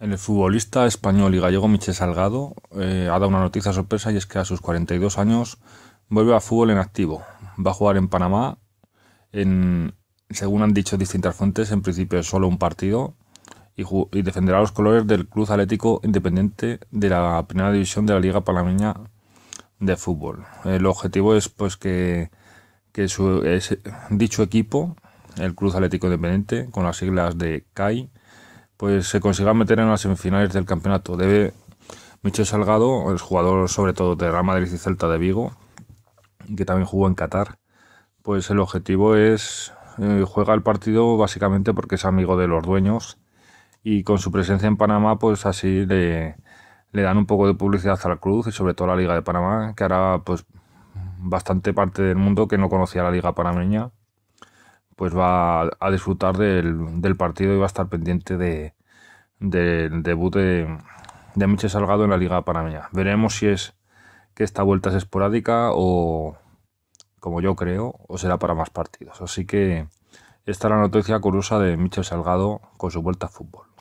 El futbolista español y gallego Michel Salgado eh, ha dado una noticia sorpresa y es que a sus 42 años vuelve a fútbol en activo. Va a jugar en Panamá, en, según han dicho distintas fuentes, en principio es solo un partido y, defenderá los colores del Club Atlético Independiente de la Primera División de la Liga Panameña de Fútbol. El objetivo es pues que, que dicho equipo, el Club Atlético Independiente, con las siglas de CAI, pues se consiga meter en las semifinales del campeonato. Debe Micho Salgado, el jugador sobre todo de Real Madrid y Celta de Vigo, que también jugó en Qatar, pues el objetivo es eh, juega el partido básicamente porque es amigo de los dueños y con su presencia en Panamá pues así le, dan un poco de publicidad a la cruz y sobre todo a la Liga de Panamá, que ahora pues bastante parte del mundo que no conocía la Liga panameña pues va a disfrutar del, partido y va a estar pendiente de, del debut de, Michel Salgado en la Liga Panameña. Veremos si es que esta vuelta es esporádica o, como yo creo, o será para más partidos. Así que esta es la noticia curiosa de Michel Salgado con su vuelta a fútbol.